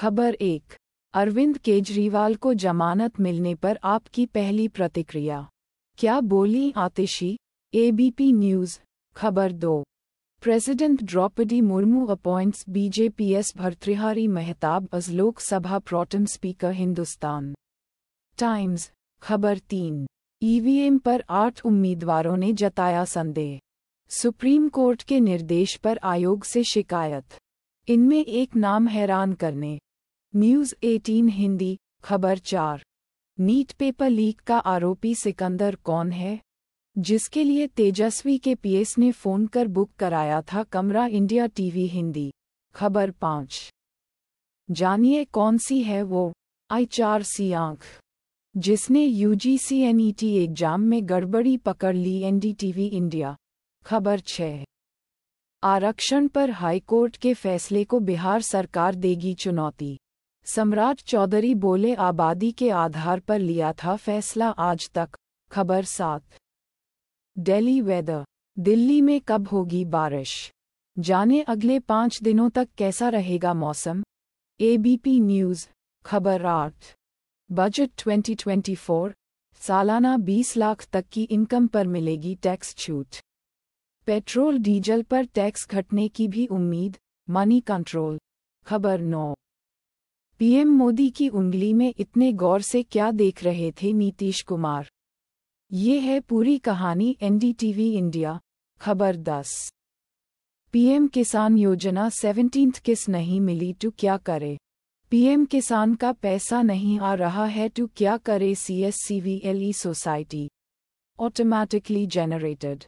खबर एक अरविंद केजरीवाल को जमानत मिलने पर आपकी पहली प्रतिक्रिया क्या बोली आतिशी एबीपी न्यूज खबर दो president Droupadi Murmu appoints BJP's Bhartruhari Mahtab as Lok Sabha protem speaker Hindustan Times खबर तीन ईवीएम e पर आठ उम्मीदवारों ने जताया संदेह सुप्रीम कोर्ट के निर्देश पर आयोग से शिकायत इनमें एक नाम हैरान करने न्यूज 18 हिंदी खबर चार नीट पेपर लीक का आरोपी सिकंदर कौन है जिसके लिए तेजस्वी के पीएस ने फोन कर बुक कराया था कमरा इंडिया टीवी हिंदी खबर पाँच जानिए कौन सी है वो आई चार सी आंख जिसने यूजीसीएनईटी e एग्जाम में गड़बड़ी पकड़ ली एनडीटीवी इंडिया खबर छह आरक्षण पर हाईकोर्ट के फैसले को बिहार सरकार देगी चुनौती सम्राट चौधरी बोले आबादी के आधार पर लिया था फैसला आज तक खबर सात डेली वेदर दिल्ली में कब होगी बारिश जाने अगले पाँच दिनों तक कैसा रहेगा मौसम एबीपी न्यूज़ खबर आठ बजट 2024 सालाना 20 लाख तक की इनकम पर मिलेगी टैक्स छूट पेट्रोल डीजल पर टैक्स घटने की भी उम्मीद मनी कंट्रोल खबर नौ पीएम मोदी की उंगली में इतने गौर से क्या देख रहे थे नीतीश कुमार ये है पूरी कहानी एनडीटीवी इंडिया खबर दस पीएम किसान योजना सेवनटीन किस नहीं मिली टू क्या करे पीएम किसान का पैसा नहीं आ रहा है टू क्या करे C S society automatically generated